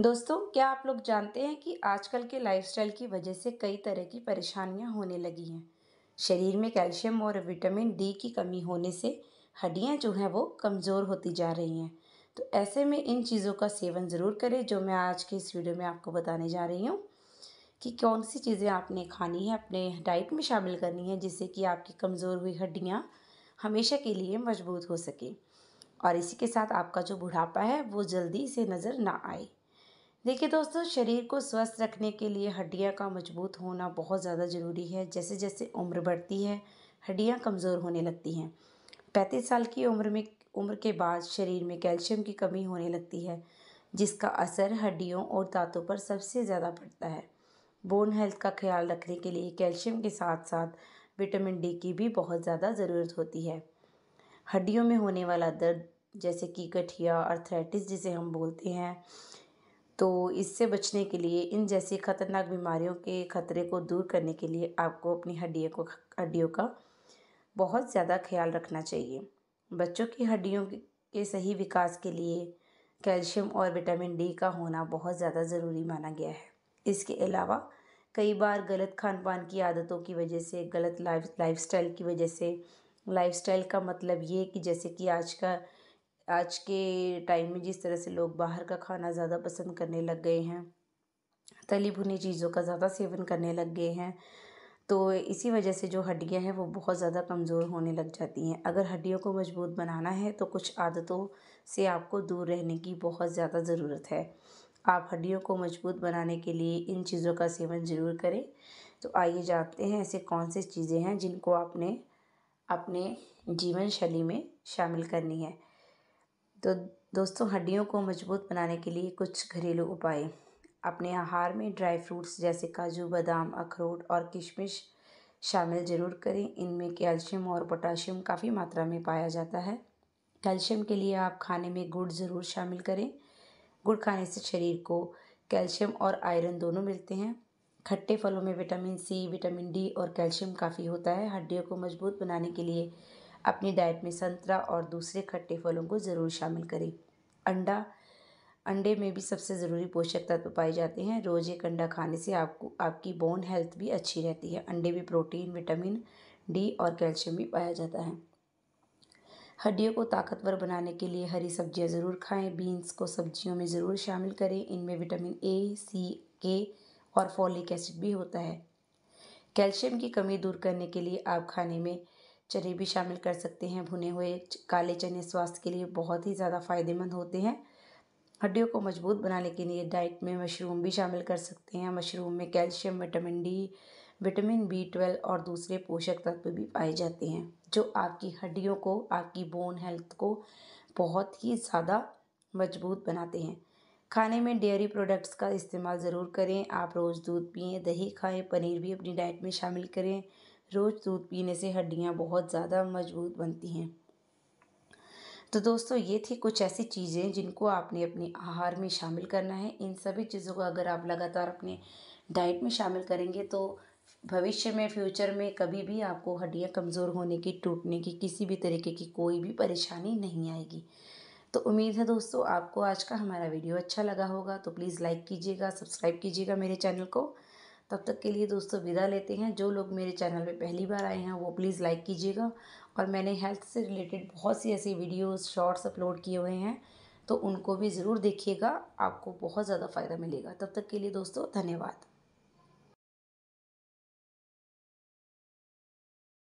दोस्तों क्या आप लोग जानते हैं कि आजकल के लाइफस्टाइल की वजह से कई तरह की परेशानियां होने लगी हैं शरीर में कैल्शियम और विटामिन डी की कमी होने से हड्डियां जो हैं वो कमज़ोर होती जा रही हैं तो ऐसे में इन चीज़ों का सेवन ज़रूर करें जो मैं आज के इस वीडियो में आपको बताने जा रही हूँ कि कौन सी चीज़ें आपने खानी है अपने डाइट में शामिल करनी है जिससे कि आपकी कमज़ोर हुई हड्डियाँ हमेशा के लिए मजबूत हो सकें और इसी के साथ आपका जो बुढ़ापा है वो जल्दी से नज़र ना आए देखिए दोस्तों शरीर को स्वस्थ रखने के लिए हड्डियाँ का मजबूत होना बहुत ज़्यादा ज़रूरी है जैसे जैसे उम्र बढ़ती है हड्डियाँ कमज़ोर होने लगती हैं पैंतीस साल की उम्र में उम्र के बाद शरीर में कैल्शियम की कमी होने लगती है जिसका असर हड्डियों और दांतों पर सबसे ज़्यादा पड़ता है बोन हेल्थ का ख्याल रखने के लिए कैल्शियम के साथ साथ विटामिन डी की भी बहुत ज़्यादा ज़रूरत होती है हड्डियों में होने वाला दर्द जैसे कि गठिया अर्थराइटिस जिसे हम बोलते हैं तो इससे बचने के लिए इन जैसी खतरनाक बीमारियों के खतरे को दूर करने के लिए आपको अपनी हड्डियों को हड्डियों का बहुत ज़्यादा ख्याल रखना चाहिए बच्चों की हड्डियों के सही विकास के लिए कैल्शियम और विटामिन डी का होना बहुत ज़्यादा ज़रूरी माना गया है इसके अलावा कई बार गलत खान पान की आदतों की वजह से गलत लाइफ लाइफ की वजह से लाइफ का मतलब ये कि जैसे कि आज का आज के टाइम में जिस तरह से लोग बाहर का खाना ज़्यादा पसंद करने लग गए हैं तली भुनी चीज़ों का ज़्यादा सेवन करने लग गए हैं तो इसी वजह से जो हड्डियां हैं वो बहुत ज़्यादा कमज़ोर होने लग जाती हैं अगर हड्डियों को मजबूत बनाना है तो कुछ आदतों से आपको दूर रहने की बहुत ज़्यादा ज़रूरत है आप हड्डियों को मजबूत बनाने के लिए इन चीज़ों का सेवन ज़रूर करें तो आइए जानते हैं ऐसे कौन से चीज़ें हैं जिनको आपने अपने जीवन शैली में शामिल करनी है तो दोस्तों हड्डियों को मजबूत बनाने के लिए कुछ घरेलू उपाय अपने आहार में ड्राई फ्रूट्स जैसे काजू बादाम अखरोट और किशमिश शामिल ज़रूर करें इनमें कैल्शियम और पोटाशियम काफ़ी मात्रा में पाया जाता है कैल्शियम के लिए आप खाने में गुड़ ज़रूर शामिल करें गुड़ खाने से शरीर को कैल्शियम और आयरन दोनों मिलते हैं खट्टे फलों में विटामिन सी विटामिन डी और कैल्शियम काफ़ी होता है हड्डियों को मजबूत बनाने के लिए अपनी डाइट में संतरा और दूसरे खट्टे फलों को ज़रूर शामिल करें अंडा अंडे में भी सबसे ज़रूरी पोषक तत्व पाए जाते हैं रोज़ एक अंडा खाने से आपको आपकी बोन हेल्थ भी अच्छी रहती है अंडे में प्रोटीन विटामिन डी और कैल्शियम भी पाया जाता है हड्डियों को ताकतवर बनाने के लिए हरी सब्जियां ज़रूर खाएं बीन्स को सब्जियों में ज़रूर शामिल करें इनमें विटामिन ए सी के और फॉलिक एसिड भी होता है कैल्शियम की कमी दूर करने के लिए आप खाने में चने भी शामिल कर सकते हैं भुने हुए काले चने स्वास्थ्य के लिए बहुत ही ज़्यादा फ़ायदेमंद होते हैं हड्डियों को मजबूत बनाने के लिए डाइट में मशरूम भी शामिल कर सकते हैं मशरूम में calcium vitamin D vitamin B twelve और दूसरे पोषक तत्व भी पाए जाते हैं जो आपकी हड्डियों को आपकी बोन हेल्थ को बहुत ही ज़्यादा मजबूत बनाते हैं खाने में डेयरी प्रोडक्ट्स का इस्तेमाल ज़रूर करें आप रोज़ दूध पिए दही खाएं पनीर भी अपनी डाइट में शामिल करें रोज़ दूध पीने से हड्डियाँ बहुत ज़्यादा मजबूत बनती हैं तो दोस्तों ये थी कुछ ऐसी चीज़ें जिनको आपने अपने आहार में शामिल करना है इन सभी चीज़ों को अगर आप लगातार अपने डाइट में शामिल करेंगे तो भविष्य में फ्यूचर में कभी भी आपको हड्डियाँ कमज़ोर होने की टूटने की किसी भी तरीके की कोई भी परेशानी नहीं आएगी तो उम्मीद है दोस्तों आपको आज का हमारा वीडियो अच्छा लगा होगा तो प्लीज़ लाइक कीजिएगा सब्सक्राइब कीजिएगा मेरे चैनल को तब तक के लिए दोस्तों विदा लेते हैं जो लोग मेरे चैनल पे पहली बार आए हैं वो प्लीज़ लाइक कीजिएगा और मैंने हेल्थ से रिलेटेड बहुत सी ऐसी वीडियोस शॉर्ट्स अपलोड किए हुए हैं तो उनको भी ज़रूर देखिएगा आपको बहुत ज़्यादा फ़ायदा मिलेगा तब तक के लिए दोस्तों धन्यवाद